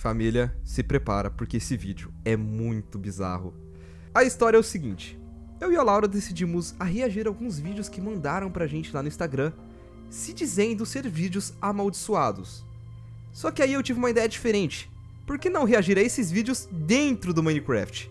Família, se prepara, porque esse vídeo é muito bizarro. A história é o seguinte. Eu e a Laura decidimos a reagir a alguns vídeos que mandaram pra gente lá no Instagram, se dizendo ser vídeos amaldiçoados. Só que aí eu tive uma ideia diferente. Por que não reagir a esses vídeos dentro do Minecraft?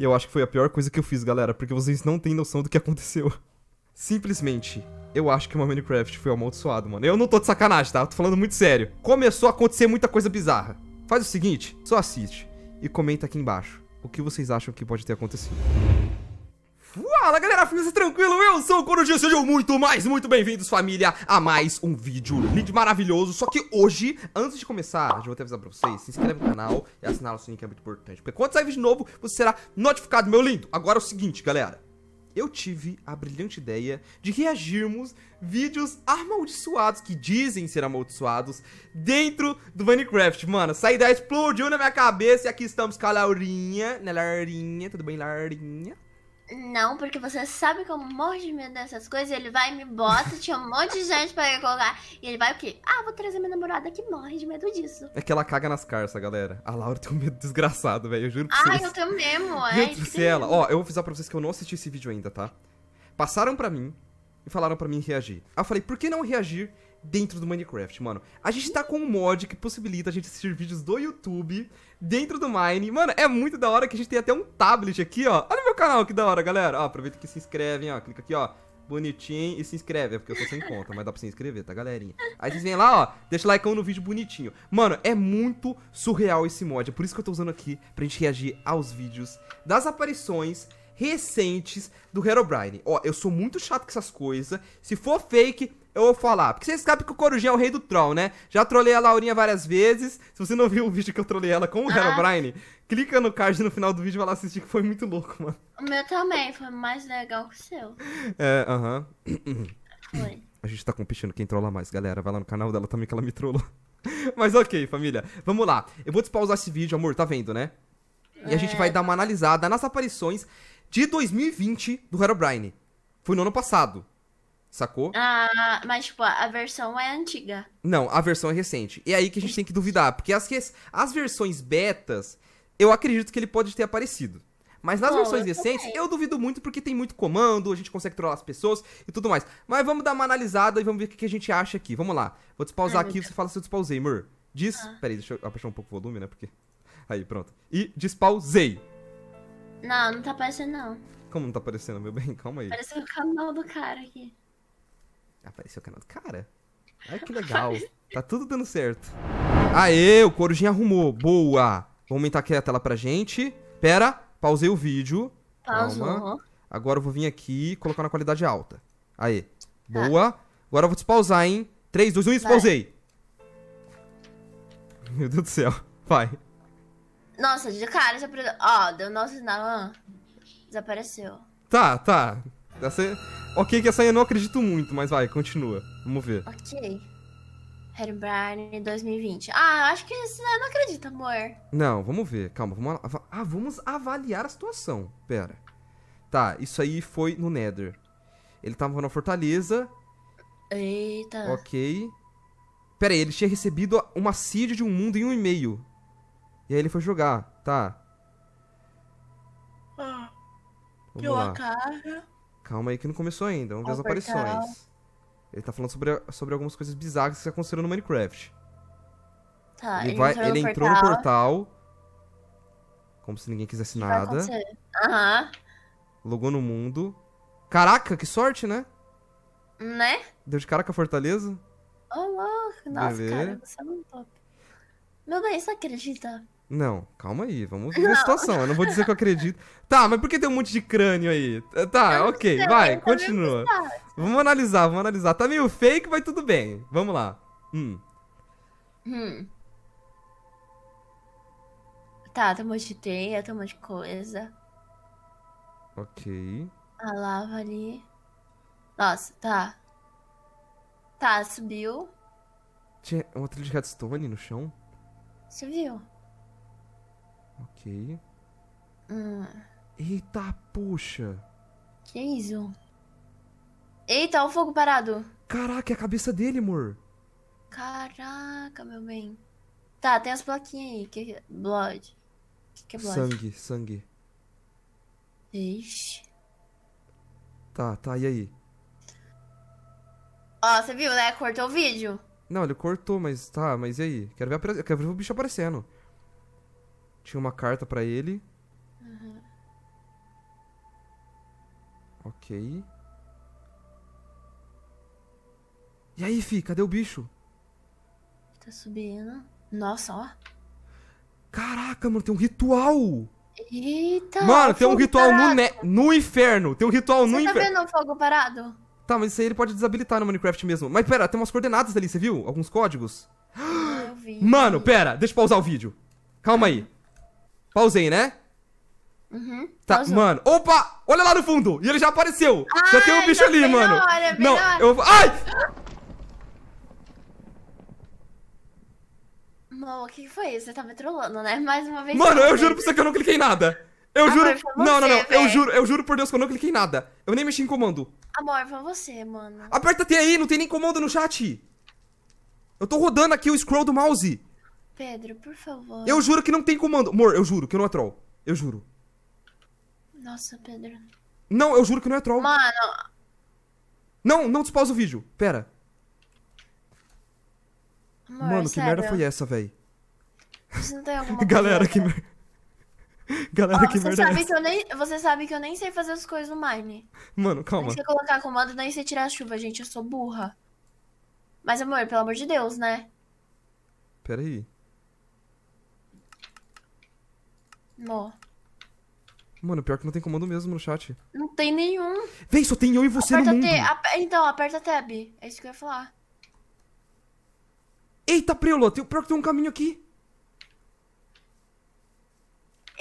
E eu acho que foi a pior coisa que eu fiz, galera, porque vocês não têm noção do que aconteceu. Simplesmente, eu acho que o meu Minecraft foi amaldiçoado, mano. Eu não tô de sacanagem, tá? Eu tô falando muito sério. Começou a acontecer muita coisa bizarra. Faz o seguinte, só assiste e comenta aqui embaixo o que vocês acham que pode ter acontecido. Fala galera, fica tranquilo, eu sou o Corujinho, sejam muito mais, muito bem-vindos família a mais um vídeo lindo maravilhoso Só que hoje, antes de começar, já vou até avisar pra vocês, se inscreve no canal e assinar o sininho que é muito importante Porque quando sair vídeo novo, você será notificado, meu lindo Agora é o seguinte galera, eu tive a brilhante ideia de reagirmos vídeos amaldiçoados que dizem ser amaldiçoados dentro do Minecraft. Mano, essa ideia explodiu na minha cabeça e aqui estamos com a Laurinha, né, Laurinha? Tudo bem, Laurinha? Não, porque você sabe que eu morro de medo dessas coisas. Ele vai e me bota, tinha um monte de gente pra colocar. E ele vai o quê? Ah, vou trazer minha namorada que morre de medo disso. É que ela caga nas carças, galera. A Laura tem um medo desgraçado, velho. Eu juro que vocês. Ah, eu tenho mesmo, é. Juro você, ela. Ó, eu vou avisar pra vocês que eu não assisti esse vídeo ainda, tá? Passaram pra mim e falaram pra mim reagir. Aí eu falei, por que não reagir dentro do Minecraft, mano. A gente tá com um mod que possibilita a gente assistir vídeos do YouTube dentro do Mine. Mano, é muito da hora que a gente tem até um tablet aqui, ó. Olha meu canal, que da hora, galera. Ó, aproveita que se inscreve, ó. Clica aqui, ó. Bonitinho e se inscreve, é porque eu tô sem conta, mas dá pra se inscrever, tá, galerinha? Aí vocês vêm lá, ó, deixa o like no vídeo bonitinho. Mano, é muito surreal esse mod, é por isso que eu tô usando aqui pra gente reagir aos vídeos das aparições recentes do Herobrine. Ó, eu sou muito chato com essas coisas, se for fake, eu vou falar. Porque vocês sabem que o Corujão é o rei do troll, né? Já trolei a Laurinha várias vezes. Se você não viu o vídeo que eu trolei ela com o Herobrine, ah. clica no card no final do vídeo e vai lá assistir, que foi muito louco, mano. O meu também, foi mais legal que o seu. É, aham. Uh -huh. Foi. A gente tá competindo quem trola mais, galera. Vai lá no canal dela também que ela me trollou. Mas ok, família. Vamos lá. Eu vou despausar esse vídeo, amor. Tá vendo, né? E é. a gente é. vai dar uma analisada nas aparições de 2020 do Herobrine. Foi no ano passado. Sacou? Ah, mas tipo, a versão é antiga. Não, a versão é recente. E é aí que a gente tem que duvidar, porque as, as versões betas, eu acredito que ele pode ter aparecido. Mas nas versões eu recentes, eu duvido muito porque tem muito comando, a gente consegue trollar as pessoas e tudo mais. Mas vamos dar uma analisada e vamos ver o que a gente acha aqui. Vamos lá. Vou despausar Ai, aqui, você fala se eu despausei, amor. Diz. Ah. Peraí, deixa eu abaixar um pouco o volume, né? Porque. Aí, pronto. E despausei. Não, não tá aparecendo, não. Como não tá aparecendo, meu bem? Calma aí. Parece o canal do cara aqui. Apareceu o canal do cara. Olha que legal. tá tudo dando certo. Aê, o Corujinha arrumou. Boa. Vou aumentar aqui a tela pra gente. Pera, pausei o vídeo. Pausou. Agora eu vou vir aqui e colocar na qualidade alta. Aê. Tá. Boa. Agora eu vou pausar hein? 3, 2, 1, pausei Meu Deus do céu. Vai. Nossa, de cara já... Ó, deu nosso sinal. Desapareceu. Tá, tá. Essa... É- ok, que essa aí eu não acredito muito, mas vai, continua. Vamos ver. Ok. Harry Herobrine 2020. Ah, acho que você não acredita, amor. Não, vamos ver. Calma, vamos ah, vamos avaliar a situação. Pera. Tá, isso aí foi no Nether. Ele tava na fortaleza. Eita. Ok. Pera aí, ele tinha recebido uma seed de um mundo em um e-mail. E aí ele foi jogar, tá. Ah, vamos lá. Calma aí que não começou ainda, vamos ver as aparições. Ele tá falando sobre, sobre algumas coisas bizarras que aconteceram no Minecraft. Tá, ele, vai, entrou, ele no entrou portal. no portal. Como se ninguém quisesse nada. Aham. Uhum. Logou no mundo. Caraca, que sorte, né? Né? Deu de cara com a fortaleza? Ô, oh, louco. Nossa, cara, você é muito top. Meu bem, você acredita não, calma aí, vamos ver a situação. Eu não vou dizer que eu acredito. Tá, mas por que tem um monte de crânio aí? Tá, ok, sei, vai, continua. Vamos analisar, vamos analisar. Tá meio fake, mas tudo bem. Vamos lá. Hum. Hum. Tá, tem um monte de teia, tem um monte de coisa. Ok. A lava ali. Nossa, tá. Tá, subiu. Tinha um trilha de redstone no chão? Subiu. Ah. Eita, puxa. Que isso? Eita, o fogo parado. Caraca, é a cabeça dele, amor. Caraca, meu bem. Tá, tem as plaquinhas aí. Que é blood. Que, que é blood? Sangue, sangue. Ixi. Tá, tá, e aí? Ó, você viu, né? Cortou o vídeo. Não, ele cortou, mas tá, mas e aí? Quero ver, quero ver o bicho aparecendo. Tinha uma carta para ele. Uhum. Ok. E aí, Fi, cadê o bicho? Tá subindo. Nossa, ó. Caraca, mano, tem um ritual! Eita! Mano, tem um ritual no, ne... no inferno! Tem um ritual você no tá inferno! Você tá vendo o fogo parado? Tá, mas isso aí ele pode desabilitar no Minecraft mesmo. Mas pera, tem umas coordenadas ali, você viu? Alguns códigos? Ah, eu vi. Mano, pera, deixa eu pausar o vídeo. Calma aí. Pausei, né? Uhum. Tá, pausou. mano. Opa! Olha lá no fundo! E ele já apareceu! Ai, já tem um bicho tá ali, mano! Hora, é não, eu vou. Ai! Mano, o que foi isso? Você tá me trollando, né? Mais uma vez. Mano, eu tá juro pra você que eu não cliquei em nada. Eu Amor, juro. Você, não, não, não. Véio. Eu juro, eu juro por Deus que eu não cliquei em nada. Eu nem mexi em comando. Amor, foi você, mano. Aperta T aí, não tem nem comando no chat. Eu tô rodando aqui o scroll do mouse. Pedro, por favor. Eu juro que não tem comando. Amor, eu juro que não é troll. Eu juro. Nossa, Pedro. Não, eu juro que não é troll. Mano. Não, não despausa o vídeo. Pera. Amor, Mano, que sério? merda foi essa, velho? Você não tem alguma Galera, que merda. Galera, oh, que merda sabe é que eu nem, Você sabe que eu nem sei fazer as coisas no Mine. Mano, calma. Nem sei colocar comando, nem sei tirar a chuva, gente. Eu sou burra. Mas, amor, pelo amor de Deus, né? Pera aí. Mano, pior que não tem comando mesmo no chat. Não tem nenhum. Vem, só tem eu e você aperta no mundo. então, aperta tab. É isso que eu ia falar. Eita, prelo tem, pior que tem um caminho aqui.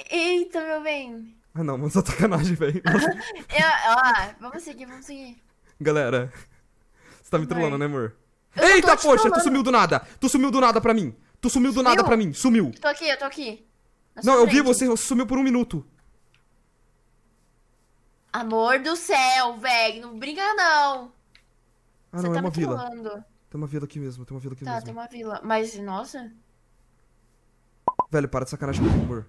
Eita, meu bem. Ah, não, mano, só sacanagem, velho. ah, vamos seguir, vamos seguir. Galera, você tá me trollando, né, amor? Eu Eita, poxa, tu sumiu do nada. Tu sumiu do nada pra mim. Tu sumiu do nada pra mim, sumiu. tô aqui, eu tô aqui. É não, eu vi você, sumiu por um minuto. Amor do céu, velho. Não brinca, não. Ah, Você não, é tá é uma vila. Tem uma vila aqui mesmo, tem uma vila aqui tá, mesmo. Tá, tem uma vila. Mas, nossa. Velho, para de sacanagem por favor.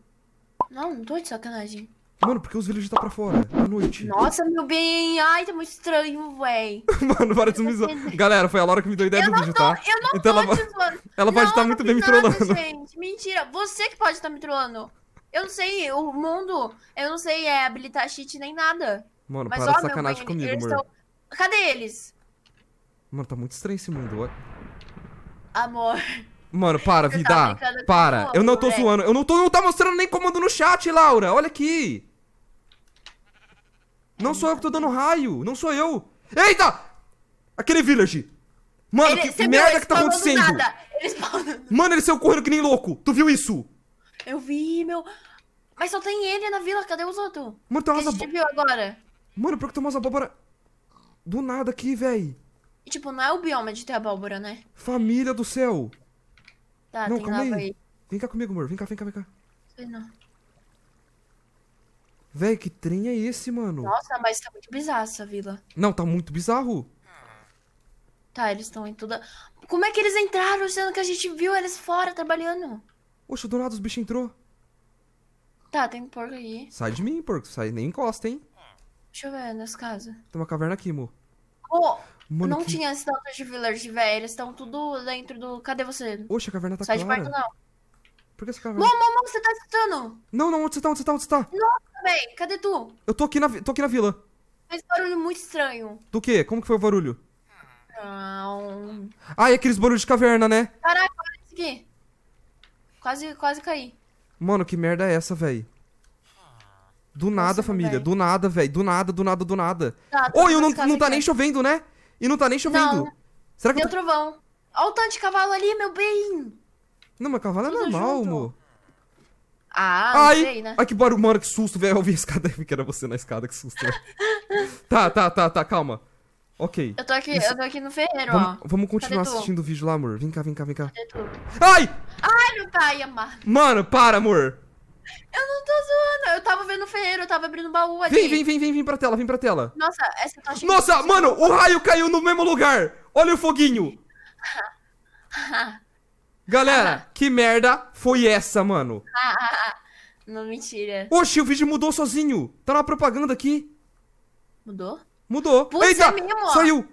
Não, não tô de sacanagem. Mano, por que os villagers tá pra fora? À noite. Nossa, meu bem. Ai, tá muito estranho, véi. mano, para de me zoar. Galera, foi a Laura que me deu a ideia eu do vídeo, tá? tô, tá? Eu não então tô ela, te zoando. Ela pode estar tá muito bem me trollando. Gente. Mentira, você que pode estar tá me trollando. Eu não sei, o mundo, eu não sei é habilitar cheat nem nada. Mano, Mas, para ó, de sacanagem bem, comigo, amor. Tão... Cadê eles? Mano, tá muito estranho esse mundo, Amor. Mano, para, tá vida. para. Eu não tô zoando. Eu não tô, não tá mostrando nem comando no chat, Laura. Olha aqui. Não sou eu que tô dando raio. Não sou eu. Eita! Aquele village. Mano, ele, que merda viu, que tá acontecendo? Nada. Ele Mano, ele saiu correndo que nem louco. Tu viu isso? Eu vi, meu. Mas só tem ele na vila. Cadê os outros? Mano, tem umas abóboras. viu agora. Mano, por que tem umas abóboras. Do nada aqui, véi. tipo, não é o bioma de ter abóbora, né? Família do céu. Tá, não, tem calma aí. aí. Vem cá comigo, amor. Vem cá, vem cá, vem cá. Sei não. Véi, que trem é esse, mano? Nossa, mas tá muito bizarro essa vila. Não, tá muito bizarro. Tá, eles estão em toda. Como é que eles entraram, sendo que a gente viu eles fora trabalhando? Oxe, do nada os bichos entrou. Tá, tem um porco aí Sai de mim, porco. Sai, nem encosta, hein? Deixa eu ver nas casas Tem uma caverna aqui, mo. Oh, mano, não que... tinha esse tanto de village, véi. Eles estão tudo dentro do... Cadê você? Oxe, a caverna tá Sai clara. Sai de perto, não. Por que essa caverna... Mô, mô, mô, você tá escutando? Não, não, onde você tá, onde você tá, onde você tá? também. Cadê tu? Eu tô aqui na, tô aqui na vila. Faz barulho muito estranho. Do quê? Como que foi o barulho? Não. Ah, e é aqueles barulhos de caverna, né? Caraca, olha isso aqui. Quase, quase caí. Mano, que merda é essa, velho? Do Nossa, nada, família. Véio. Do nada, velho. Do nada, do nada, do nada. Tá, tá oh, e tá, não, tá, não tá nem chovendo, né? E não tá nem chovendo. Não. Será que Deu tô... trovão. Olha o tanto de cavalo ali, meu bem. Não, mas cavalo é Tudo é normal, amor. Ah, ai, sei, né? Ai, que barulho, mano, que susto, velho. Eu vi a escada, que era você na escada, que susto. tá, tá, tá, tá, calma. Ok. Eu tô aqui, Isso... eu tô aqui no ferreiro, vamos, ó. Vamos continuar assistindo o vídeo lá, amor. Vem cá, vem cá, vem cá. Ai! Ai, meu pai, amado. Mano, para, amor. Eu não tô zoando, eu tava vendo o ferreiro, eu tava abrindo o baú ali. Vem, vem, vem, vem, vem pra tela, vem pra tela. Nossa, essa tocha... É Nossa, mano, o raio caiu no mesmo lugar. Olha o foguinho. Galera, ah, que merda foi essa, mano? Ah, ah, não, mentira. Oxi, o vídeo mudou sozinho. Tá na propaganda aqui. Mudou? Mudou. Puxa, Eita, é mesmo, saiu.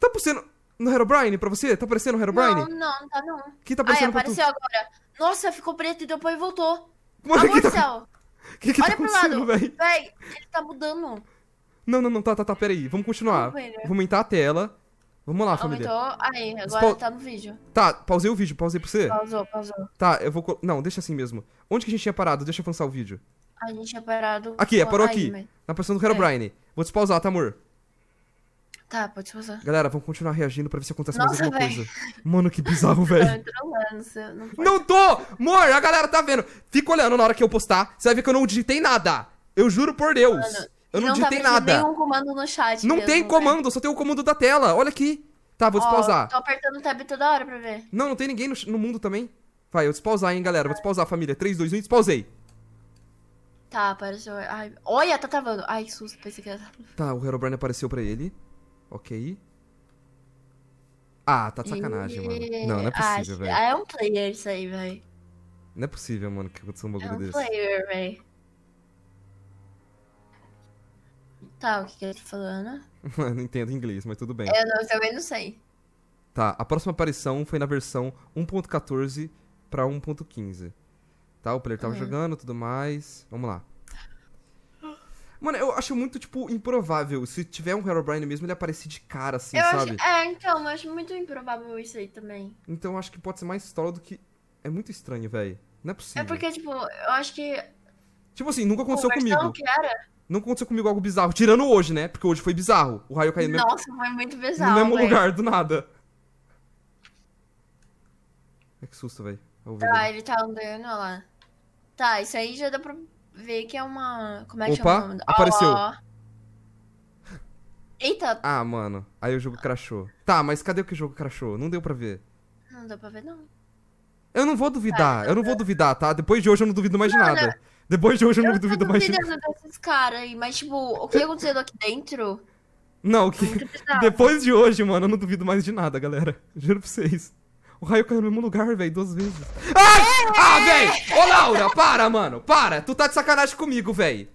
Tá aparecendo no Herobrine pra você? Tá aparecendo no Herobrine? Não, não, não tá não. Que tá aparecendo Ai, apareceu agora. Nossa, ficou preto e depois voltou. Mano, Amor que tá... Que que tá Olha tá pro lado. Véi. ele tá mudando. Não, não, não, tá, tá, tá, pera aí. Vamos continuar. Né? Vou aumentar a tela. Vamos lá, família. Aumentou. Aí, agora Despau... tá no vídeo. Tá, pausei o vídeo, pausei pra você? Pausou, pausou. Tá, eu vou... Não, deixa assim mesmo. Onde que a gente tinha parado? Deixa eu avançar o vídeo. A gente tinha parado... Aqui, é, parou aqui. Na posição do Herobrine. É. Vou despausar, tá, amor? Tá, pode pausar. Galera, vamos continuar reagindo pra ver se acontece Nossa, mais alguma véio. coisa. Mano, que bizarro, velho. não, não tô! Mor, a galera tá vendo. Fica olhando na hora que eu postar. Você vai ver que eu não digitei nada. Eu juro por Deus. Mano, eu não, não digitei tá nada. Não tem comando no chat. Não tem né? comando, só tem o comando da tela. Olha aqui. Tá, vou despausar. Oh, tô apertando o tab toda hora pra ver. Não, não tem ninguém no, no mundo também. Vai, eu despausar, hein, galera. Vou despausar, família. 3, 2, 1, despausei. Tá, apareceu. Ai, olha, tá travando. Ai, susto, pensei que era. Tá, o Herobrine apareceu pra ele. Ok. Ah, tá de sacanagem, e... mano. Não, não é possível, velho. Ah, é um player isso aí, velho. Não é possível, mano, que aconteceu um é bagulho desse. É um desse. player, velho. tá o que, que ele tá falando. não entendo inglês, mas tudo bem. Eu, não, eu também não sei. Tá, a próxima aparição foi na versão 1.14 para 1.15. Tá, o player tava uhum. jogando, tudo mais. Vamos lá. Mano, eu acho muito, tipo, improvável. Se tiver um Herobrine mesmo, ele aparecer de cara, assim, eu sabe? Acho... É, então, eu acho muito improvável isso aí também. Então, eu acho que pode ser mais história do que... É muito estranho, velho. Não é possível. É porque, tipo, eu acho que... Tipo assim, nunca aconteceu comigo. que era? Não aconteceu comigo algo bizarro, tirando hoje, né? Porque hoje foi bizarro. O raio caiu Nossa, mesmo... foi muito bizarro. No mesmo véio. lugar, do nada. É que susto, velho. Tá, ele tá andando, olha lá. Tá, isso aí já dá pra ver que é uma. Como é que Opa, chama? apareceu. Oh. Eita. Ah, mano. Aí o jogo crashou. Tá, mas cadê o que o jogo crashou? Não deu pra ver. Não deu pra ver, não. Eu não vou duvidar, tá, eu não vou então duvidar, tá? Depois de hoje eu não duvido mais de nada. Depois de hoje eu não eu duvido mais de nada. Eu desses caras aí, mas tipo, o que aconteceu aqui dentro? Não, o que... depois de hoje, mano, eu não duvido mais de nada, galera. Juro pra vocês. O raio caiu no mesmo lugar, velho, duas vezes. Ai! Ah, é! ah velho! Ô, Laura, para, mano, para! Tu tá de sacanagem comigo, velho.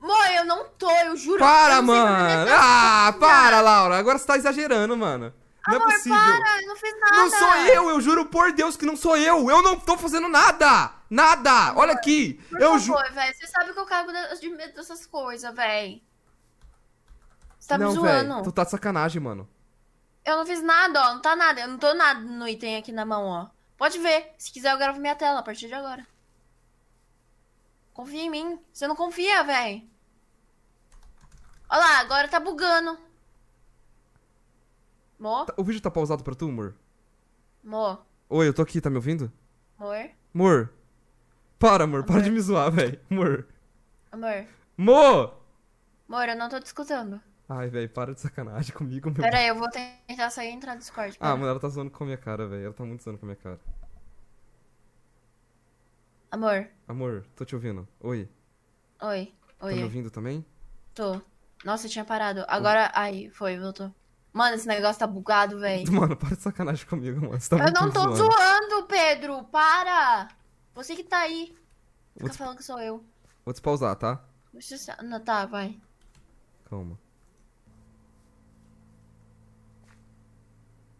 Mãe, eu não tô, eu juro. Para, eu mano! Ah, para, Laura! Agora você tá exagerando, mano. Não é Amor, é possível. Para, eu não fiz nada. Não sou eu, eu juro por Deus que não sou eu. Eu não tô fazendo nada. Nada. Amor, Olha aqui. Por eu juro. Você sabe que eu cago de medo dessas coisas, véi? Você tá não, me zoando. Véio, tu tá de sacanagem, mano. Eu não fiz nada, ó. Não tá nada. Eu não tô nada no item aqui na mão, ó. Pode ver. Se quiser, eu gravo minha tela a partir de agora. Confia em mim. Você não confia, véi? Olha lá, agora tá bugando. Mó? Tá, o vídeo tá pausado pra tu, amor? Mó. Oi, eu tô aqui, tá me ouvindo? Mor. Mor. Para, amor, amor, para de me zoar, velho. Mor. Amor. Mô! Mor, eu não tô te escutando. Ai, velho, para de sacanagem comigo, meu. Pera aí, eu vou tentar sair e entrar no Discord. Ah, pera. Ah, mano, ela tá zoando com a minha cara, velho. Ela tá muito zoando com a minha cara. Amor. Amor, tô te ouvindo. Oi. Oi. Oi. Tá me ouvindo também? Tô. Nossa, eu tinha parado. Agora. Ai, foi, voltou. Mano, esse negócio tá bugado, velho. Mano, para de sacanagem comigo, mano. Você tá eu não tô zoando. zoando, Pedro. Para. Você que tá aí. Fica Vou falando que sou eu. Vou te pausar, tá? Deixa eu... Não, tá, vai. Calma.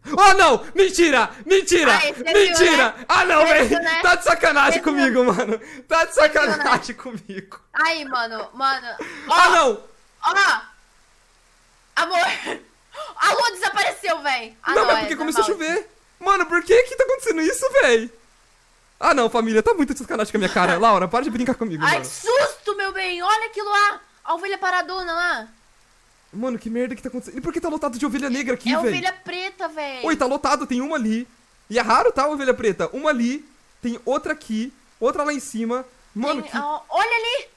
Oh não! Mentira! Mentira! Mentira! Né? Ah não, velho! Né? Tá de sacanagem esse comigo, mano! Tá de né? sacanagem comigo! Aí, mano, mano! Ah oh, não! Ó! Oh. Amor! A lua desapareceu, véi. Ah, não, é não, é porque é começou a chover. Mano, por que que tá acontecendo isso, véi? Ah, não, família, tá muito sacanagem com a minha cara. Laura, para de brincar comigo, Ai, mano. susto, meu bem. Olha aquilo lá. A ovelha paradona lá. Mano, que merda que tá acontecendo. E por que tá lotado de ovelha negra aqui, velho? É véi? ovelha preta, velho. Oi, tá lotado. Tem uma ali. E é raro, tá, ovelha preta? Uma ali. Tem outra aqui. Outra lá em cima. Mano, tem... que... Olha ali.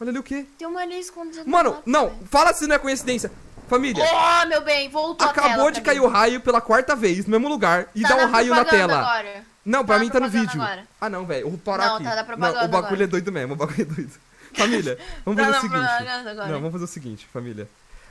Olha ali o quê? Tem uma ali escondida. Mano, não. Fala se não é coincidência. Família. Oh, meu bem, voltou Acabou de cair o raio pela quarta vez no mesmo lugar e tá dá um raio na tela. Agora. Não, pra tá mim tá no vídeo. Agora. Ah, não, velho. o parar não, aqui. Tá não, o bagulho agora. é doido mesmo, o bagulho é doido. Família, vamos tá fazer o seguinte. Não, vamos fazer o seguinte, família.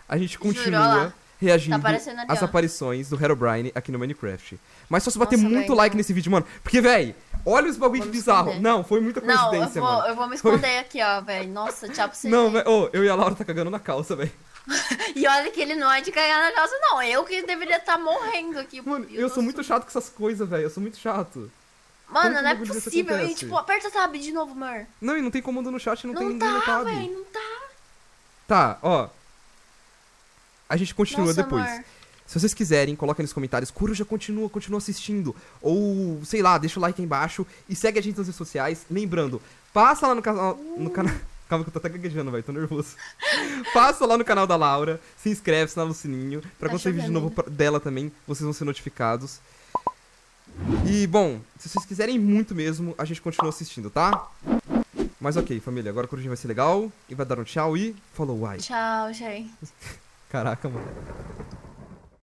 A gente continua tá reagindo às aparições do Herobrine aqui no Minecraft. Mas só se bater Nossa, muito véio, like nesse vídeo, mano. Porque, véi, olha os bagulho que bizarro. Esconder. Não, foi muita coincidência, não, eu vou, mano. Eu vou me esconder aqui, ó, velho. Nossa, tchau pra você. Não, velho. Oh, eu e a Laura tá cagando na calça, velho. e olha que ele não é de cagar na casa, não. Eu que deveria estar tá morrendo aqui. Mano, eu sou muito chato com essas coisas, velho. Eu sou muito chato. Mano, não é possível. E, tipo, aperta tab de novo, Mar. Não, e não tem comando no chat, não, não tem tá, ninguém no tab. Véi, não tá, Tá, ó. A gente continua Nossa, depois. Se vocês quiserem, coloquem nos comentários. Coruja, continua, continua assistindo. Ou, sei lá, deixa o like aí embaixo. E segue a gente nas redes sociais. Lembrando, passa lá no, canal, uh. no canal Calma que eu tô até gaguejando, velho, tô nervoso. Passa lá no canal da Laura, se inscreve, se no sininho. Pra tá quando sair vídeo novo dela também, vocês vão ser notificados. E, bom, se vocês quiserem muito mesmo, a gente continua assistindo, tá? Mas ok, família, agora o corujinha vai ser legal e vai dar um tchau e falou, uai. Tchau, gente. Caraca, mano.